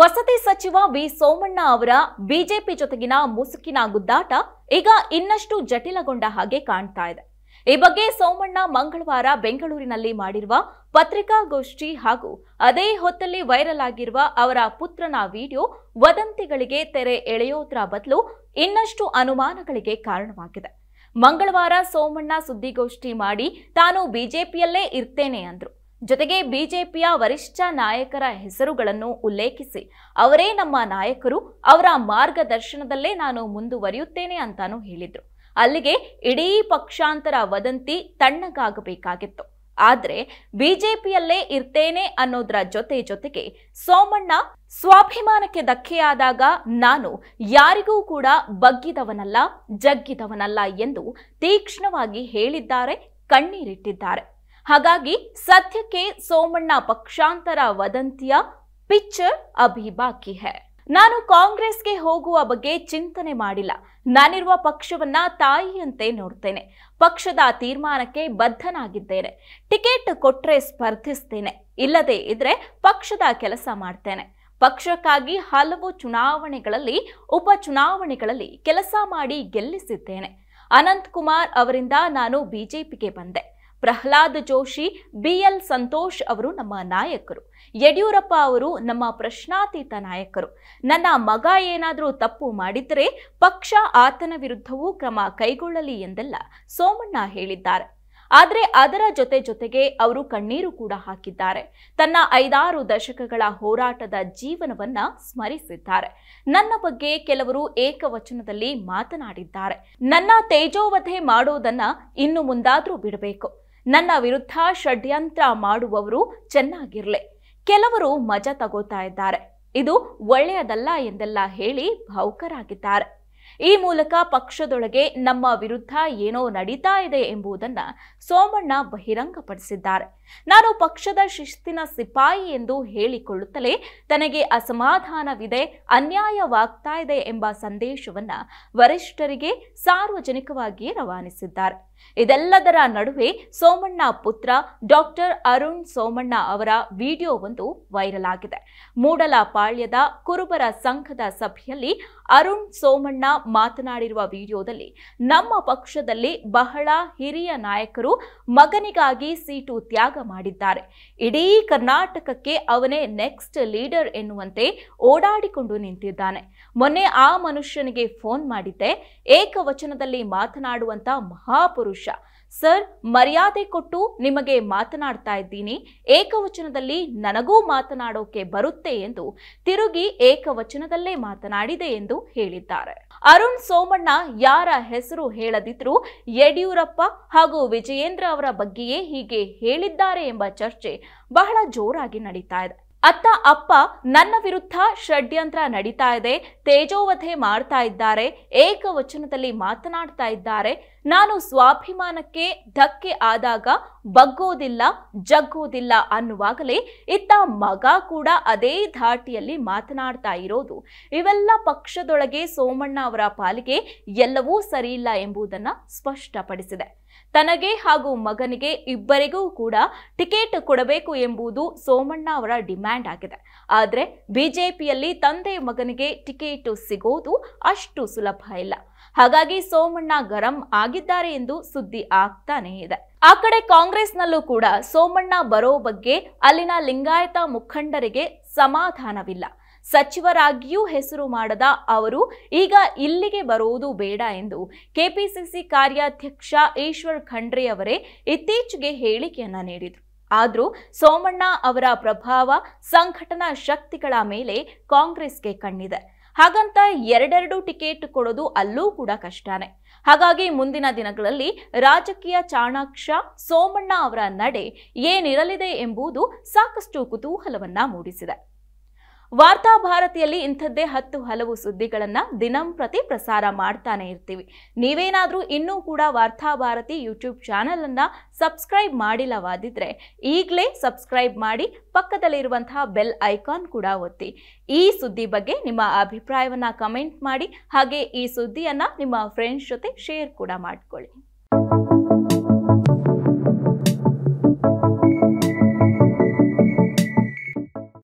ವಸತಿ ಸಚಿವ ವಿ ಸೋಮಣ್ಣ ಅವರ ಬಿಜೆಪಿ ಜೊತೆಗಿನ ಮುಸುಕಿನ ಗುದ್ದಾಟ ಈಗ ಇನ್ನಷ್ಟು ಜಟಿಲಗೊಂಡ ಹಾಗೆ ಕಾಣ್ತಾ ಇದೆ ಈ ಬಗ್ಗೆ ಸೋಮಣ್ಣ ಮಂಗಳವಾರ ಬೆಂಗಳೂರಿನಲ್ಲಿ ಮಾಡಿರುವ ಪತ್ರಿಕಾಗೋಷ್ಠಿ ಹಾಗೂ ಅದೇ ಹೊತ್ತಲ್ಲಿ ವೈರಲ್ ಆಗಿರುವ ಅವರ ಪುತ್ರನ ವಿಡಿಯೋ ವದಂತಿಗಳಿಗೆ ತೆರೆ ಎಳೆಯೋದ್ರ ಬದಲು ಇನ್ನಷ್ಟು ಅನುಮಾನಗಳಿಗೆ ಕಾರಣವಾಗಿದೆ ಮಂಗಳವಾರ ಸೋಮಣ್ಣ ಸುದ್ದಿಗೋಷ್ಠಿ ಮಾಡಿ ತಾನು ಬಿಜೆಪಿಯಲ್ಲೇ ಇರ್ತೇನೆ ಅಂದ್ರು ಜೊತೆಗೆ ಬಿಜೆಪಿಯ ವರಿಷ್ಠ ನಾಯಕರ ಹೆಸರುಗಳನ್ನು ಉಲ್ಲೇಖಿಸಿ ಅವರೇ ನಮ್ಮ ನಾಯಕರು ಅವರ ಮಾರ್ಗದರ್ಶನದಲ್ಲೇ ನಾನು ಮುಂದುವರಿಯುತ್ತೇನೆ ಅಂತಾನು ಹೇಳಿದ್ರು ಅಲ್ಲಿಗೆ ಇಡೀ ಪಕ್ಷಾಂತರ ವದಂತಿ ತಣ್ಣಗಾಗಬೇಕಾಗಿತ್ತು ಆದರೆ ಬಿಜೆಪಿಯಲ್ಲೇ ಇರ್ತೇನೆ ಅನ್ನೋದ್ರ ಜೊತೆ ಜೊತೆಗೆ ಸೋಮಣ್ಣ ಸ್ವಾಭಿಮಾನಕ್ಕೆ ಧಕ್ಕೆಯಾದಾಗ ನಾನು ಯಾರಿಗೂ ಕೂಡ ಬಗ್ಗಿದವನಲ್ಲ ಜಗ್ಗಿದವನಲ್ಲ ಎಂದು ತೀಕ್ಷ್ಣವಾಗಿ ಹೇಳಿದ್ದಾರೆ ಕಣ್ಣೀರಿಟ್ಟಿದ್ದಾರೆ ಹಾಗಾಗಿ ಸದ್ಯಕ್ಕೆ ಸೋಮಣ್ಣ ಪಕ್ಷಾಂತರ ವದಂತಿಯ ಪಿಕ್ಚರ್ ಅಭಿ ಬಾಕಿ ಹೇ ನಾನು ಕಾಂಗ್ರೆಸ್ಗೆ ಹೋಗುವ ಬಗ್ಗೆ ಚಿಂತನೆ ಮಾಡಿಲ್ಲ ನಾನಿರುವ ಪಕ್ಷವನ್ನ ತಾಯಿಯಂತೆ ನೋಡ್ತೇನೆ ಪಕ್ಷದ ತೀರ್ಮಾನಕ್ಕೆ ಬದ್ಧನಾಗಿದ್ದೇನೆ ಟಿಕೆಟ್ ಕೊಟ್ರೆ ಸ್ಪರ್ಧಿಸ್ತೇನೆ ಇಲ್ಲದೆ ಇದ್ರೆ ಪಕ್ಷದ ಕೆಲಸ ಮಾಡ್ತೇನೆ ಪಕ್ಷಕ್ಕಾಗಿ ಹಲವು ಚುನಾವಣೆಗಳಲ್ಲಿ ಉಪಚುನಾವಣೆಗಳಲ್ಲಿ ಕೆಲಸ ಮಾಡಿ ಗೆಲ್ಲಿಸಿದ್ದೇನೆ ಅನಂತ್ ಕುಮಾರ್ ಅವರಿಂದ ನಾನು ಬಿಜೆಪಿಗೆ ಬಂದೆ ಪ್ರಹ್ಲಾದ್ ಜೋಶಿ ಬಿಎಲ್ ಸಂತೋಷ್ ಅವರು ನಮ್ಮ ನಾಯಕರು ಯಡಿಯೂರಪ್ಪ ಅವರು ನಮ್ಮ ಪ್ರಶ್ನಾತೀತ ನಾಯಕರು ನನ್ನ ಮಗ ಏನಾದರೂ ತಪ್ಪು ಮಾಡಿದರೆ ಪಕ್ಷ ಆತನ ವಿರುದ್ಧವೂ ಕ್ರಮ ಕೈಗೊಳ್ಳಲಿ ಎಂದೆಲ್ಲ ಸೋಮಣ್ಣ ಹೇಳಿದ್ದಾರೆ ಆದರೆ ಅದರ ಜೊತೆ ಜೊತೆಗೆ ಅವರು ಕಣ್ಣೀರು ಕೂಡ ಹಾಕಿದ್ದಾರೆ ತನ್ನ ಐದಾರು ದಶಕಗಳ ಹೋರಾಟದ ಜೀವನವನ್ನ ಸ್ಮರಿಸಿದ್ದಾರೆ ನನ್ನ ಬಗ್ಗೆ ಕೆಲವರು ಏಕವಚನದಲ್ಲಿ ಮಾತನಾಡಿದ್ದಾರೆ ನನ್ನ ತೇಜೋವಧೆ ಮಾಡೋದನ್ನ ಇನ್ನು ಮುಂದಾದ್ರೂ ಬಿಡಬೇಕು ನನ್ನ ವಿರುದ್ಧ ಷಡ್ಯಂತ್ರ ಮಾಡುವವರು ಚೆನ್ನಾಗಿರ್ಲೆ ಕೆಲವರು ಮಜಾ ತಗೋತಾ ಇದ್ದಾರೆ ಇದು ಒಳ್ಳೆಯದಲ್ಲ ಎಂದೆಲ್ಲ ಹೇಳಿ ಭಾವುಕರಾಗಿದ್ದಾರೆ ಈ ಮೂಲಕ ಪಕ್ಷದೊಳಗೆ ನಮ್ಮ ವಿರುದ್ಧ ಏನೋ ನಡೀತಾ ಇದೆ ಎಂಬುದನ್ನು ಸೋಮಣ್ಣ ಬಹಿರಂಗಪಡಿಸಿದ್ದಾರೆ ನಾನು ಪಕ್ಷದ ಶಿಸ್ತಿನ ಸಿಪಾಯಿ ಎಂದು ಹೇಳಿಕೊಳ್ಳುತ್ತಲೇ ತನಗೆ ಅಸಮಾಧಾನವಿದೆ ಅನ್ಯಾಯವಾಗ್ತಾ ಇದೆ ಎಂಬ ಸಂದೇಶವನ್ನ ವರಿಷ್ಠರಿಗೆ ಸಾರ್ವಜನಿಕವಾಗಿ ರವಾನಿಸಿದ್ದಾರೆ ಇದೆಲ್ಲದರ ನಡುವೆ ಸೋಮಣ್ಣ ಪುತ್ರ ಡಾಕ್ಟರ್ ಅರುಣ್ ಸೋಮಣ್ಣ ಅವರ ವಿಡಿಯೋ ಒಂದು ವೈರಲ್ ಆಗಿದೆ ಮೂಡಲಪಾಳ್ಯದ ಕುರುಬರ ಸಂಘದ ಸಭೆಯಲ್ಲಿ ಅರುಣ್ ಸೋಮಣ್ಣ ಮಾತನಾಡಿರುವ ವಿಡಿಯೋದಲ್ಲಿ ನಮ್ಮ ಪಕ್ಷದಲ್ಲಿ ಬಹಳ ಹಿರಿಯ ನಾಯಕರು ಮಗನಿಗಾಗಿ ಸೀಟು ತ್ಯಾಗ ಮಾಡಿದ್ದಾರೆ ಇಡೀ ಕರ್ನಾಟಕಕ್ಕೆ ಅವನೇ ನೆಕ್ಸ್ಟ್ ಲೀಡರ್ ಎನ್ನುವಂತೆ ಓಡಾಡಿಕೊಂಡು ನಿಂತಿದ್ದಾನೆ ಮೊನ್ನೆ ಆ ಮನುಷ್ಯನಿಗೆ ಫೋನ್ ಮಾಡಿದ್ದೆ ಏಕವಚನದಲ್ಲಿ ಮಾತನಾಡುವಂತ ಮಹಾಪುರುಷ ಸರ್ ಮರ್ಯಾದೆ ಕೊಟ್ಟು ನಿಮಗೆ ಮಾತನಾಡ್ತಾ ಇದ್ದೀನಿ ಏಕವಚನದಲ್ಲಿ ನನಗೂ ಮಾತನಾಡೋಕೆ ಬರುತ್ತೆ ಎಂದು ತಿರುಗಿ ಏಕವಚನದಲ್ಲೇ ಮಾತನಾಡಿದೆ ಎಂದು ಹೇಳಿದ್ದಾರೆ ಅರುಣ್ ಸೋಮಣ್ಣ ಯಾರ ಹೆಸರು ಹೇಳದಿದ್ರೂ ಯಡಿಯೂರಪ್ಪ ಹಾಗೂ ವಿಜಯೇಂದ್ರ ಅವರ ಬಗ್ಗೆಯೇ ಹೀಗೆ ಹೇಳಿದ್ದಾರೆ ಎಂಬ ಚರ್ಚೆ ಬಹಳ ಜೋರಾಗಿ ನಡೀತಾ ಇದೆ ಅತ್ತ ಅಪ್ಪ ನನ್ನ ವಿರುದ್ಧ ಷಡ್ಯಂತ್ರ ನಡೀತಾ ಇದೆ ತೇಜೋವಧೆ ಮಾಡ್ತಾ ಇದ್ದಾರೆ ಏಕವಚನದಲ್ಲಿ ಮಾತನಾಡ್ತಾ ಇದ್ದಾರೆ ನಾನು ಸ್ವಾಭಿಮಾನಕ್ಕೆ ಧಕ್ಕೆ ಆದಾಗ ಬಗ್ಗೋದಿಲ್ಲ ಜಗ್ಗೋದಿಲ್ಲ ಅನ್ನುವಾಗಲೇ ಇತ್ತ ಮಗ ಕೂಡ ಅದೇ ಧಾಟಿಯಲ್ಲಿ ಮಾತನಾಡ್ತಾ ಇರೋದು ಇವೆಲ್ಲ ಪಕ್ಷದೊಳಗೆ ಸೋಮಣ್ಣ ಅವರ ಪಾಲಿಗೆ ಎಲ್ಲವೂ ಸರಿಯಿಲ್ಲ ಎಂಬುದನ್ನು ಸ್ಪಷ್ಟಪಡಿಸಿದೆ ತನಗೆ ಹಾಗೂ ಮಗನಿಗೆ ಇಬ್ಬರಿಗೂ ಕೂಡ ಟಿಕೆಟ್ ಕೊಡಬೇಕು ಎಂಬುದು ಸೋಮಣ್ಣ ಅವರ ಡಿಮ್ಯಾಂಡ್ ಆಗಿದೆ ಆದರೆ ಬಿಜೆಪಿಯಲ್ಲಿ ತಂದೆ ಮಗನಿಗೆ ಟಿಕೆಟ್ ಸಿಗೋದು ಅಷ್ಟು ಸುಲಭ ಇಲ್ಲ ಹಾಗಾಗಿ ಸೋಮಣ್ಣ ಗರಂ ಆಗಿದ್ದಾರೆ ಎಂದು ಸುದ್ದಿ ಆಗ್ತಾನೇ ಇದೆ ಆ ಕಡೆ ಕಾಂಗ್ರೆಸ್ನಲ್ಲೂ ಕೂಡ ಸೋಮಣ್ಣ ಬರೋ ಬಗ್ಗೆ ಅಲ್ಲಿನ ಲಿಂಗಾಯತ ಮುಖಂಡರಿಗೆ ಸಮಾಧಾನವಿಲ್ಲ ಸಚಿವರಾಗಿಯೂ ಹೆಸರು ಮಾಡದ ಅವರು ಈಗ ಇಲ್ಲಿಗೆ ಬರುವುದು ಬೇಡ ಎಂದು ಕೆಪಿಸಿಸಿ ಕಾರ್ಯಾಧ್ಯಕ್ಷ ಈಶ್ವರ್ ಖಂಡ್ರೆ ಅವರೇ ಇತ್ತೀಚೆಗೆ ಹೇಳಿಕೆಯನ್ನ ನೀಡಿದರು ಆದರೂ ಸೋಮಣ್ಣ ಅವರ ಪ್ರಭಾವ ಸಂಘಟನಾ ಶಕ್ತಿಗಳ ಮೇಲೆ ಕಾಂಗ್ರೆಸ್ಗೆ ಕಣ್ಣಿದೆ ಹಾಗಂತ ಎರಡೆರಡು ಟಿಕೆಟ್ ಕೊಡೋದು ಅಲ್ಲೂ ಕೂಡ ಕಷ್ಟನೇ ಹಾಗಾಗಿ ಮುಂದಿನ ದಿನಗಳಲ್ಲಿ ರಾಜಕೀಯ ಚಾಣಾಕ್ಷ ಸೋಮಣ್ಣ ಅವರ ನಡೆ ಏನಿರಲಿದೆ ಎಂಬುದು ಸಾಕಷ್ಟು ಕುತೂಹಲವನ್ನ ಮೂಡಿಸಿದೆ ವಾರ್ತಾ ಭಾರತಿಯಲ್ಲಿ ಇಂಥದ್ದೇ ಹತ್ತು ಹಲವು ಸುದ್ದಿಗಳನ್ನು ದಿನಂಪ್ರತಿ ಪ್ರಸಾರ ಮಾಡ್ತಾನೆ ಇರ್ತೀವಿ ನೀವೇನಾದರೂ ಇನ್ನೂ ಕೂಡ ವಾರ್ತಾ ಭಾರತಿ ಯೂಟ್ಯೂಬ್ ಚಾನಲನ್ನು ಸಬ್ಸ್ಕ್ರೈಬ್ ಮಾಡಿಲ್ಲವಾದಿದ್ರೆ ಈಗಲೇ ಸಬ್ಸ್ಕ್ರೈಬ್ ಮಾಡಿ ಪಕ್ಕದಲ್ಲಿರುವಂತಹ ಬೆಲ್ ಐಕಾನ್ ಕೂಡ ಒತ್ತಿ ಈ ಸುದ್ದಿ ಬಗ್ಗೆ ನಿಮ್ಮ ಅಭಿಪ್ರಾಯವನ್ನು ಕಮೆಂಟ್ ಮಾಡಿ ಹಾಗೆ ಈ ಸುದ್ದಿಯನ್ನು ನಿಮ್ಮ ಫ್ರೆಂಡ್ಸ್ ಜೊತೆ ಶೇರ್ ಕೂಡ ಮಾಡಿಕೊಳ್ಳಿ